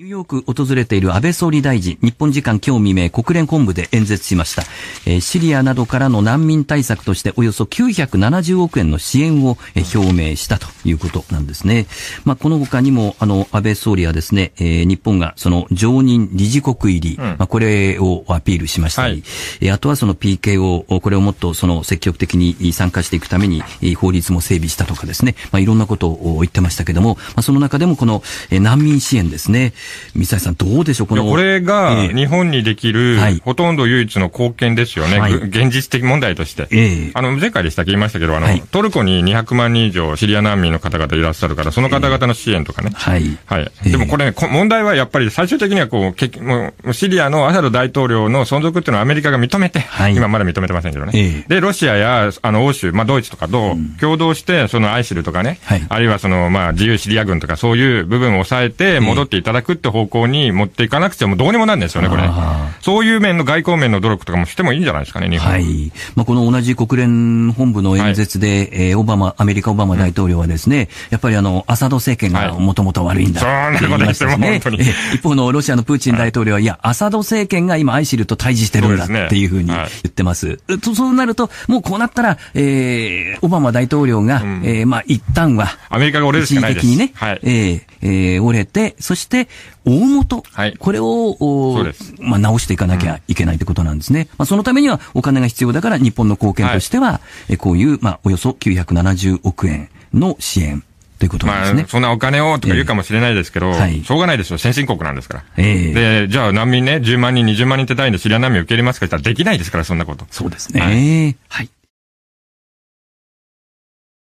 ニューヨーク訪れている安倍総理大臣、日本時間今日未明、国連本部で演説しました。えー、シリアなどからの難民対策としておよそ970億円の支援を、えー、表明したということなんですね。まあ、この他にも、あの、安倍総理はですね、えー、日本がその常任理事国入り、うん、まあ、これをアピールしましたり、はい、あとはその PKO、これをもっとその積極的に参加していくために法律も整備したとかですね、まあ、いろんなことを言ってましたけども、まあ、その中でもこの難民支援ですね、三橋さん、どうでしょう、この。これが、日本にできる、ほとんど唯一の貢献ですよね。はい、現実的問題として。えー、あの、前回でしたっけ言いましたけど、あの、はい、トルコに200万人以上シリア難民の方々いらっしゃるから、その方々の支援とかね。えー、はい。はい。でもこれ、ね、問題はやっぱり最終的にはこう、けもうシリアのアサド大統領の存続っていうのはアメリカが認めて、はい、今まだ認めてませんけどね。で、ロシアや、あの、欧州、まあ、ドイツとかと共同して、そのアイシルとかね、はい、あるいはその、まあ、自由シリア軍とかそういう部分を抑えて戻っていただくって方向に持っていかなくてもどうにもなんですよね、これ。そういう面の外交面の努力とかもしてもいいんじゃないですかね、日本はい。まあ、この同じ国連本部の演説で、はい、えー、オバマ、アメリカオバマ大統領はですね、うん、やっぱりあの、アサド政権がもともと悪いんだ、はい、っん言いましたね。本当に。一方のロシアのプーチン大統領は、はい、いや、アサド政権が今、アイシルと対峙してるんだっていうふうに言ってます。そう、ねはい、そうなると、もうこうなったら、えー、オバマ大統領が、うん、えー、まあ、一旦は、アメリカが俺れるかです。一時的にね、はい、えー、えー、折れて、そして大元、はい、これを、おまあ、直していかなきゃいけないってことなんですね。うん、まあ、そのためにはお金が必要だから日本の貢献としては、はい、こういう、まあ、およそ970億円の支援。ということなんですね。まあ、そんなお金をとか言うかもしれないですけど、えーはい、しょうがないですよ。先進国なんですから。えー、で、じゃあ難民ね、10万人、20万人って単位でシリア難民受け入れますかって言ったらできないですから、そんなこと。そうですね。はい、はい